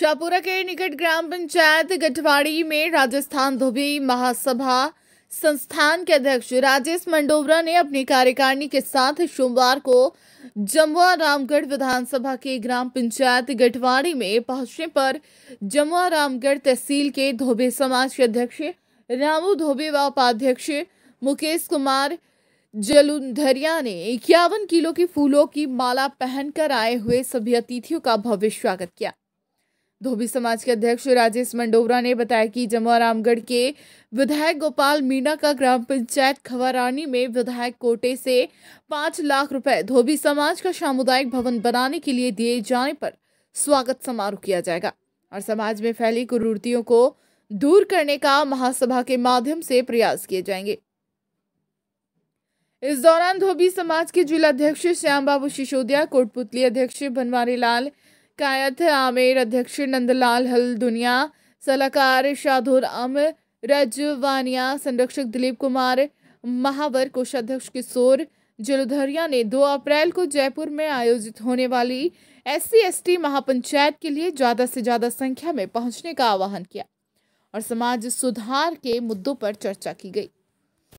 शाहपुरा के निकट ग्राम पंचायत गठवाड़ी में राजस्थान धोबी महासभा संस्थान के अध्यक्ष राजेश मंडोवरा ने अपनी कार्यकारिणी के साथ सोमवार को जमुआ रामगढ़ विधानसभा के ग्राम पंचायत गठवाड़ी में पहुंचने पर जमुआ रामगढ़ तहसील के धोबे समाज के अध्यक्ष रामू धोबे व उपाध्यक्ष मुकेश कुमार जलुंधरिया ने इक्यावन किलो के फूलों की माला पहनकर आए हुए सभी अतिथियों का भव्य स्वागत किया धोबी समाज के अध्यक्ष राजेश मंडोवरा ने बताया कि जमुआ रामगढ़ के विधायक गोपाल मीणा का ग्राम पंचायत खवारानी में विधायक कोटे से पाँच लाख रुपए धोबी समाज का सामुदायिक भवन बनाने के लिए दिए जाने पर स्वागत समारोह किया जाएगा और समाज में फैली कुरूतियों को दूर करने का महासभा के माध्यम से प्रयास किए जाएंगे इस दौरान धोबी समाज के जिला अध्यक्ष श्याम बाबू सिसोदिया कोटपुतली अध्यक्ष बनवारी लाल कायथ आमेर अध्यक्ष नंदलाल हल दुनिया सलाहकार शाधुर अम रजवानिया संरक्षक दिलीप कुमार महावर कोषाध्यक्ष किशोर जलोधरिया ने 2 अप्रैल को जयपुर में आयोजित होने वाली एस सी महापंचायत के लिए ज़्यादा से ज़्यादा संख्या में पहुंचने का आह्वान किया और समाज सुधार के मुद्दों पर चर्चा की गई